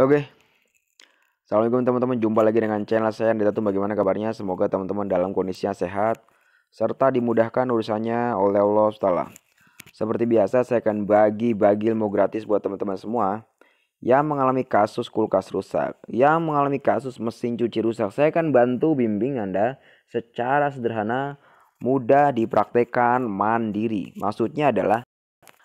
Oke. Assalamualaikum teman-teman, jumpa lagi dengan channel saya Andita tuh Bagaimana kabarnya? Semoga teman-teman dalam kondisinya sehat serta dimudahkan urusannya oleh Allah Taala. Seperti biasa, saya akan bagi-bagi ilmu gratis buat teman-teman semua yang mengalami kasus kulkas rusak, yang mengalami kasus mesin cuci rusak. Saya akan bantu bimbing Anda secara sederhana, mudah dipraktekkan mandiri. Maksudnya adalah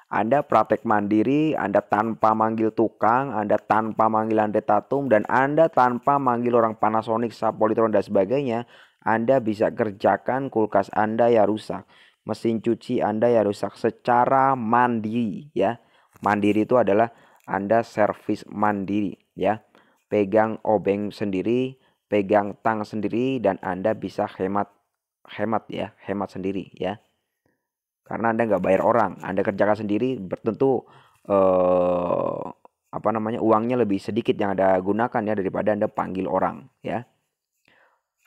anda praktek mandiri, Anda tanpa manggil tukang, Anda tanpa manggil Tatum, dan Anda tanpa manggil orang Panasonic, Sapolitron, dan sebagainya, Anda bisa kerjakan kulkas Anda ya rusak. Mesin cuci Anda ya rusak secara mandiri ya. Mandiri itu adalah Anda servis mandiri ya. Pegang obeng sendiri, pegang tang sendiri, dan Anda bisa hemat hemat ya, hemat sendiri ya karena anda nggak bayar orang anda kerjakan sendiri tentu eh, apa namanya uangnya lebih sedikit yang anda gunakan ya daripada anda panggil orang ya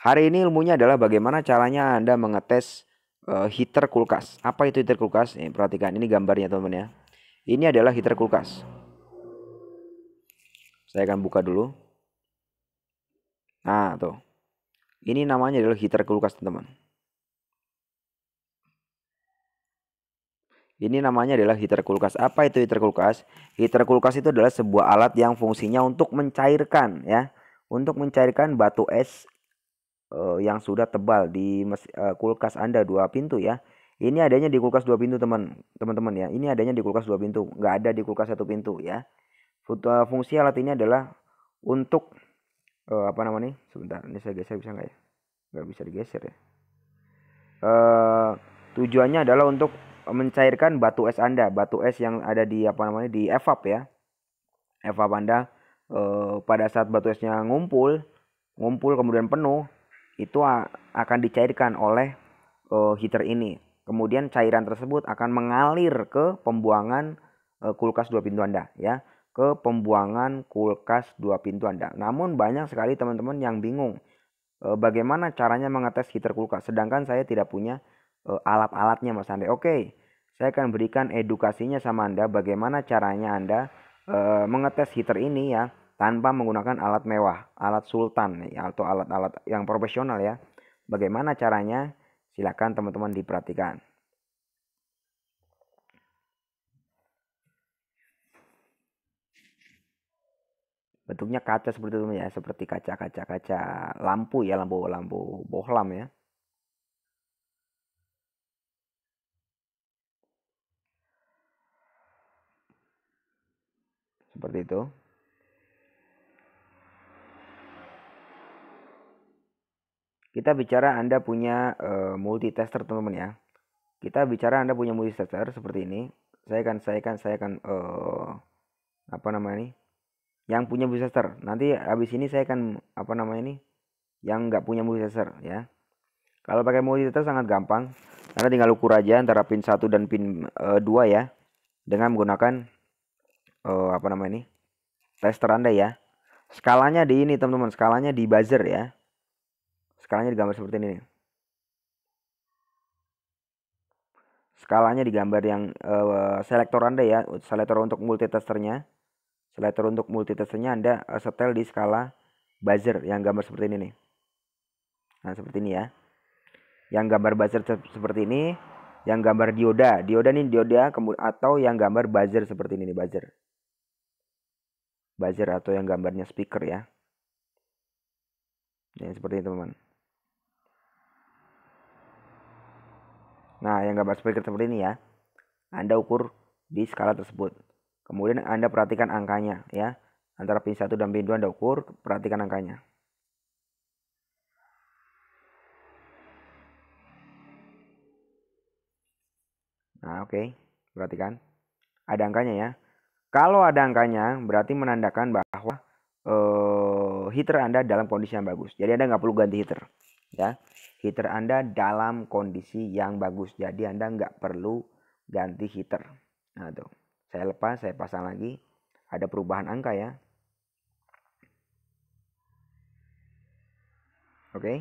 hari ini ilmunya adalah bagaimana caranya anda mengetes eh, heater kulkas apa itu heater kulkas eh, perhatikan ini gambarnya teman-teman ya ini adalah heater kulkas saya akan buka dulu nah tuh ini namanya adalah heater kulkas teman-teman Ini namanya adalah heater kulkas. Apa itu heater kulkas? Heater kulkas itu adalah sebuah alat yang fungsinya untuk mencairkan ya, untuk mencairkan batu es uh, yang sudah tebal di uh, kulkas Anda dua pintu ya. Ini adanya di kulkas dua pintu teman, teman-teman ya. Ini adanya di kulkas dua pintu, nggak ada di kulkas satu pintu ya. Eh, fungsi alat ini adalah untuk uh, apa namanya? Sebentar, ini saya geser bisa nggak ya? Nggak bisa digeser ya. Uh, tujuannya adalah untuk mencairkan batu es Anda, batu es yang ada di apa namanya di evap ya. Evap Anda e, pada saat batu esnya ngumpul, ngumpul kemudian penuh, itu akan dicairkan oleh e, heater ini. Kemudian cairan tersebut akan mengalir ke pembuangan e, kulkas dua pintu Anda ya, ke pembuangan kulkas dua pintu Anda. Namun banyak sekali teman-teman yang bingung e, bagaimana caranya mengetes heater kulkas sedangkan saya tidak punya alat-alatnya Mas Andre. Oke, okay. Saya akan berikan edukasinya sama Anda bagaimana caranya Anda e, mengetes heater ini ya tanpa menggunakan alat mewah, alat sultan ya atau alat-alat yang profesional ya. Bagaimana caranya? Silakan teman-teman diperhatikan. Bentuknya kaca seperti itu ya, seperti kaca-kaca kaca lampu ya, lampu lampu bohlam ya. Seperti itu. Kita bicara Anda punya e, eh, multitester teman-teman ya. Kita bicara Anda punya multitester seperti ini. Saya akan saya akan saya akan e, apa namanya ini? Yang punya multitester. Nanti habis ini saya akan apa namanya ini? Yang nggak punya multitester ya. Kalau pakai multitester sangat gampang. anda tinggal ukur aja antara pin 1 dan pin e, eh, 2 ya dengan menggunakan uh, apa nama ini tester anda ya skalanya di ini teman-teman skalanya di buzzer ya skalanya digambar seperti ini skalanya digambar yang uh, selektor anda ya selektor untuk multitesternya selektor untuk multitesternya anda eh, setel di skala buzzer yang gambar seperti ini nih nah seperti ini ya yang gambar buzzer seperti ini yang gambar dioda dioda nih dioda atau yang gambar buzzer seperti ini nih buzzer buzzer atau yang gambarnya speaker ya. Ya seperti itu teman. Nah yang gambar speaker seperti ini ya. Anda ukur di skala tersebut. Kemudian Anda perhatikan angkanya ya. Antara pin 1 dan pin 2 Anda ukur, perhatikan angkanya. Nah, oke. Okay. Perhatikan. Ada angkanya ya. Kalau ada angkanya, berarti menandakan bahwa e, heater Anda dalam kondisi yang bagus. Jadi Anda nggak perlu ganti heater, ya. Heater Anda dalam kondisi yang bagus. Jadi Anda nggak perlu ganti heater. Nah tuh, saya lepas, saya pasang lagi. Ada perubahan angka ya. Oke. Okay.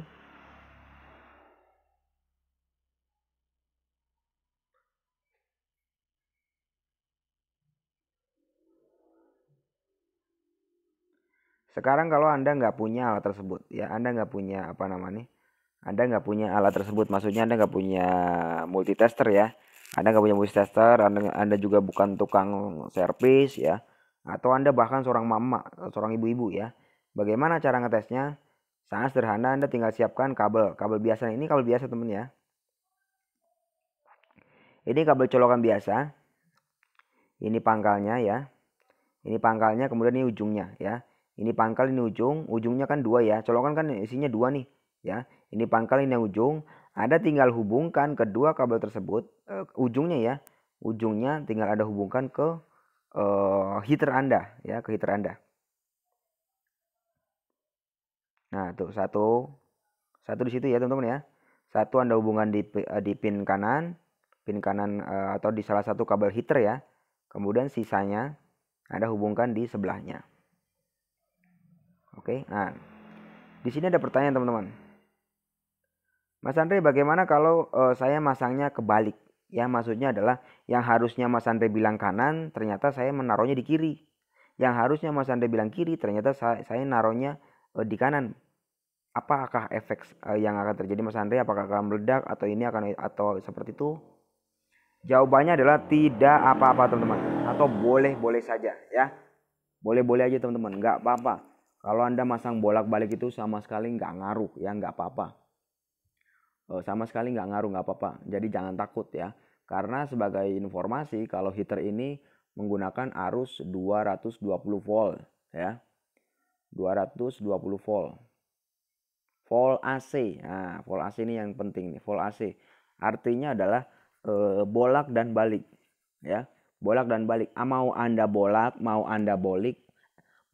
Sekarang kalau Anda nggak punya alat tersebut, ya Anda nggak punya apa namanya, Anda nggak punya alat tersebut, maksudnya Anda nggak punya multitester ya, Anda nggak punya multitester, Anda, Anda juga bukan tukang servis ya, atau Anda bahkan seorang mama, seorang ibu-ibu ya. Bagaimana cara ngetesnya? Sangat sederhana, Anda tinggal siapkan kabel. Kabel biasa ini kabel biasa temen ya. Ini kabel colokan biasa. Ini pangkalnya ya. Ini pangkalnya, kemudian ini ujungnya ya ini pangkal ini ujung ujungnya kan dua ya colokan kan isinya dua nih ya ini pangkal ini ujung ada tinggal hubungkan kedua kabel tersebut uh, ujungnya ya ujungnya tinggal ada hubungkan ke uh, heater anda ya ke heater anda nah tuh satu satu di situ ya teman-teman ya satu anda hubungan di eh, di pin kanan pin kanan uh, atau di salah satu kabel heater ya kemudian sisanya ada hubungkan di sebelahnya Oke, nah di sini ada pertanyaan teman-teman. Mas Andre, bagaimana kalau uh, saya masangnya kebalik? Ya, maksudnya adalah yang harusnya Mas Andre bilang kanan, ternyata saya menaruhnya di kiri. Yang harusnya Mas Andre bilang kiri, ternyata saya, saya naruhnya uh, di kanan. Apakah efek uh, yang akan terjadi Mas Andre? Apakah akan meledak atau ini akan atau seperti itu? Jawabannya adalah tidak apa-apa teman-teman atau boleh-boleh saja ya. Boleh-boleh aja teman-teman, nggak apa-apa kalau Anda masang bolak-balik itu sama sekali nggak ngaruh ya nggak apa-apa. Eh, sama sekali nggak ngaruh nggak apa-apa. Jadi jangan takut ya. Karena sebagai informasi kalau heater ini menggunakan arus 220 volt ya. 220 volt. Volt AC. Nah, volt AC ini yang penting nih, volt AC. Artinya adalah e, bolak dan balik ya. Bolak dan balik. Ah, mau Anda bolak, mau Anda bolik,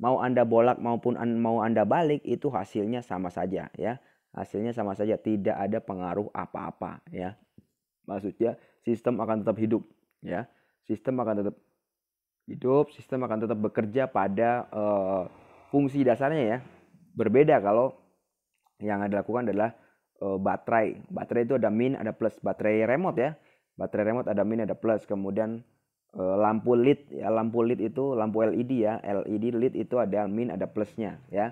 mau Anda bolak maupun mau Anda balik itu hasilnya sama saja ya. Hasilnya sama saja, tidak ada pengaruh apa-apa ya. Maksudnya sistem akan tetap hidup ya. Sistem akan tetap hidup, sistem akan tetap bekerja pada uh, fungsi dasarnya ya. Berbeda kalau yang Anda lakukan adalah uh, baterai. Baterai itu ada min, ada plus. Baterai remote ya. Baterai remote ada min, ada plus. Kemudian Eh, lampu led ya lampu led itu lampu LED ya LED led itu ada min ada plusnya ya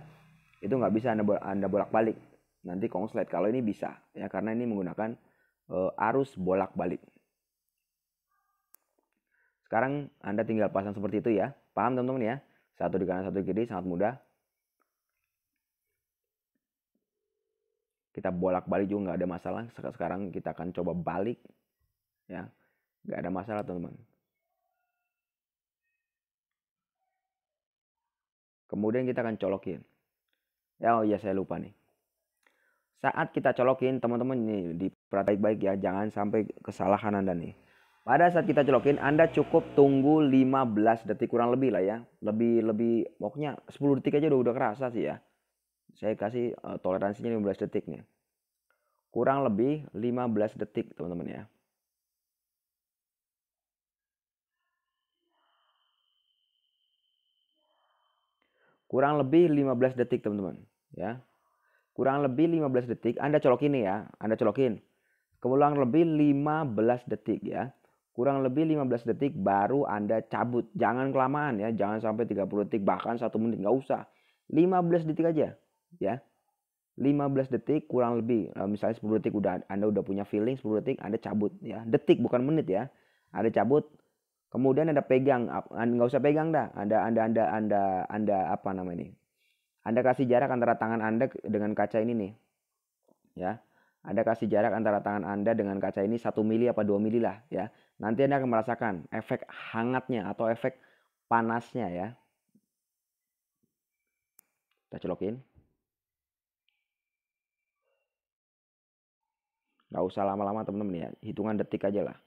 itu nggak bisa anda anda bolak balik nanti konslet kalau ini bisa ya karena ini menggunakan uh, arus bolak balik sekarang anda tinggal pasang seperti itu ya paham teman-teman ya satu di kanan satu di kiri sangat mudah kita bolak balik juga nggak ada masalah sekarang kita akan coba balik ya nggak ada masalah teman-teman Kemudian kita akan colokin. Ya, oh iya saya lupa nih. Saat kita colokin, teman-teman ini diperhatikan baik ya, jangan sampai kesalahan Anda nih. Pada saat kita colokin, Anda cukup tunggu 15 detik kurang lebih lah ya. Lebih lebih pokoknya 10 detik aja udah udah kerasa sih ya. Saya kasih uh, toleransinya 15 detik nih. Kurang lebih 15 detik, teman-teman ya. kurang lebih 15 detik teman-teman ya kurang lebih 15 detik Anda colokin nih ya Anda colokin kurang lebih 15 detik ya kurang lebih 15 detik baru Anda cabut jangan kelamaan ya jangan sampai 30 detik bahkan satu menit nggak usah 15 detik aja ya 15 detik kurang lebih nah, misalnya 10 detik udah Anda udah punya feeling 10 detik Anda cabut ya detik bukan menit ya Anda cabut Kemudian Anda pegang, nggak usah pegang dah. Anda, Anda, Anda, Anda, Anda apa namanya ini? Anda kasih jarak antara tangan Anda dengan kaca ini nih. Ya, Anda kasih jarak antara tangan Anda dengan kaca ini satu mili apa dua mili lah ya. Nanti Anda akan merasakan efek hangatnya atau efek panasnya ya. Kita celokin. Nggak usah lama-lama teman-teman ya, hitungan detik aja lah.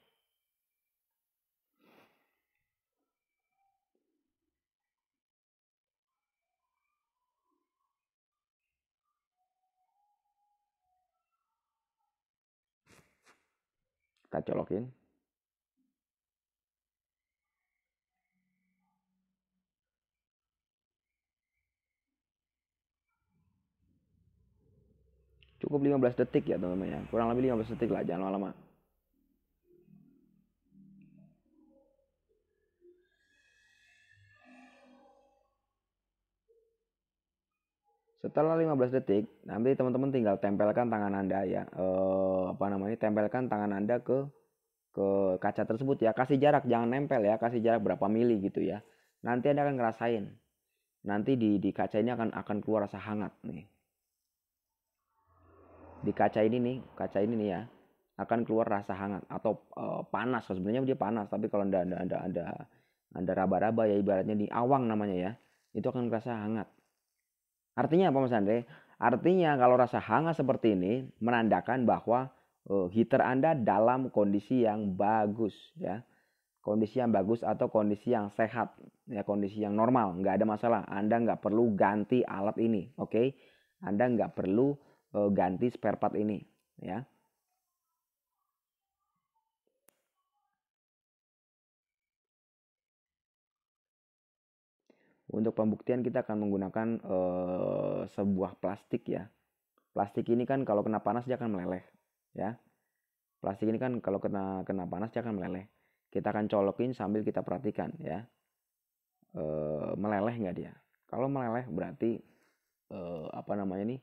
Kita colokin. Cukup 15 detik ya teman-teman ya. Kurang lebih 15 detik lah, jangan lama-lama. Setelah 15 detik, nanti teman-teman tinggal tempelkan tangan Anda ya. Eh, apa namanya? Tempelkan tangan Anda ke ke kaca tersebut ya. Kasih jarak, jangan nempel ya. Kasih jarak berapa mili gitu ya. Nanti Anda akan ngerasain. Nanti di di kaca ini akan akan keluar rasa hangat nih. Di kaca ini nih, kaca ini nih ya akan keluar rasa hangat atau e, panas. Sebenarnya dia panas, tapi kalau Anda Anda Anda Anda, anda raba-raba ya ibaratnya di awang namanya ya, itu akan merasa hangat Artinya apa Mas Andre? Artinya kalau rasa hangat seperti ini menandakan bahwa eh, heater Anda dalam kondisi yang bagus ya. Kondisi yang bagus atau kondisi yang sehat, ya kondisi yang normal, nggak ada masalah. Anda nggak perlu ganti alat ini, oke? Okay? Anda nggak perlu uh, ganti spare part ini, ya. Untuk pembuktian kita akan menggunakan uh, sebuah plastik ya. Plastik ini kan kalau kena panas dia akan meleleh ya. Plastik ini kan kalau kena kena panas dia akan meleleh. Kita akan colokin sambil kita perhatikan ya. Eh, meleleh nggak dia? Kalau meleleh berarti eh, apa namanya nih?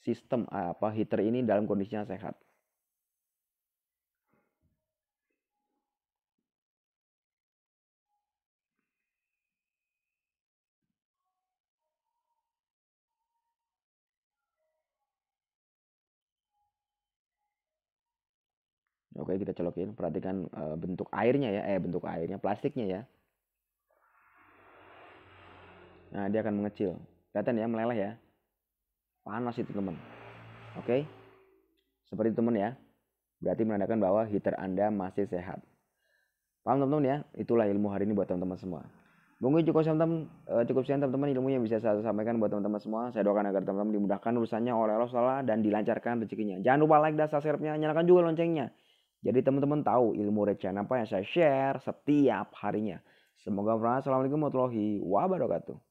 Sistem apa heater ini dalam kondisinya sehat Oke, kita colokin. Perhatikan e, bentuk airnya ya, eh bentuk airnya, plastiknya ya. Nah, dia akan mengecil. Kelihatan ya, meleleh ya. Panas itu, teman. Oke. Seperti teman ya. Berarti menandakan bahwa heater Anda masih sehat. Paham teman-teman ya? Itulah ilmu hari ini buat teman-teman semua. Mungkin cukup siang teman eh, cukup siang teman-teman ilmunya bisa saya sampaikan buat teman-teman semua. Saya doakan agar teman-teman dimudahkan urusannya oleh Allah dan dilancarkan rezekinya. Jangan lupa like dan subscribe-nya, nyalakan juga loncengnya jadi teman-teman tahu ilmu recehan apa yang saya share setiap harinya. Semoga bermanfaat. Assalamualaikum warahmatullahi wabarakatuh.